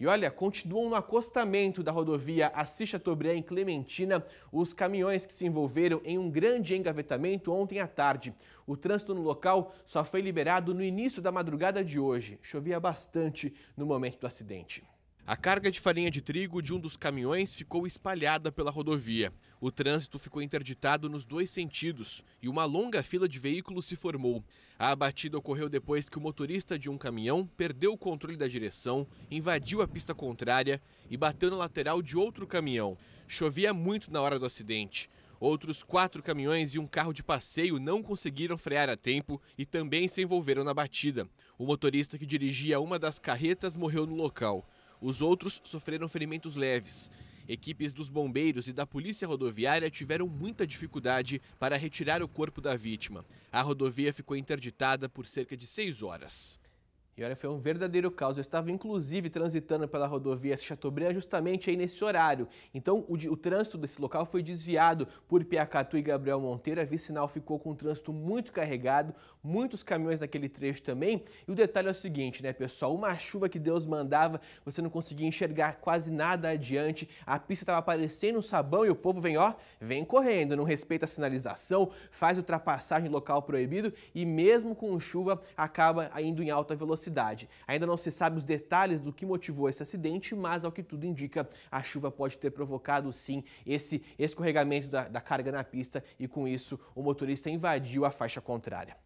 E olha, continuam no acostamento da rodovia Assis Chateaubriand em Clementina os caminhões que se envolveram em um grande engavetamento ontem à tarde. O trânsito no local só foi liberado no início da madrugada de hoje. Chovia bastante no momento do acidente. A carga de farinha de trigo de um dos caminhões ficou espalhada pela rodovia. O trânsito ficou interditado nos dois sentidos e uma longa fila de veículos se formou. A abatida ocorreu depois que o motorista de um caminhão perdeu o controle da direção, invadiu a pista contrária e bateu na lateral de outro caminhão. Chovia muito na hora do acidente. Outros quatro caminhões e um carro de passeio não conseguiram frear a tempo e também se envolveram na batida. O motorista que dirigia uma das carretas morreu no local. Os outros sofreram ferimentos leves. Equipes dos bombeiros e da polícia rodoviária tiveram muita dificuldade para retirar o corpo da vítima. A rodovia ficou interditada por cerca de seis horas. E olha, foi um verdadeiro caos. Eu estava inclusive transitando pela rodovia Chateaubriand justamente aí nesse horário. Então o, o trânsito desse local foi desviado por Piacatu e Gabriel Monteiro. A vicinal ficou com um trânsito muito carregado, muitos caminhões naquele trecho também. E o detalhe é o seguinte, né, pessoal? Uma chuva que Deus mandava, você não conseguia enxergar quase nada adiante. A pista estava parecendo um sabão e o povo vem, ó, vem correndo, não respeita a sinalização, faz ultrapassagem local proibido e mesmo com chuva acaba indo em alta velocidade Ainda não se sabe os detalhes do que motivou esse acidente, mas ao que tudo indica, a chuva pode ter provocado sim esse escorregamento da, da carga na pista e com isso o motorista invadiu a faixa contrária.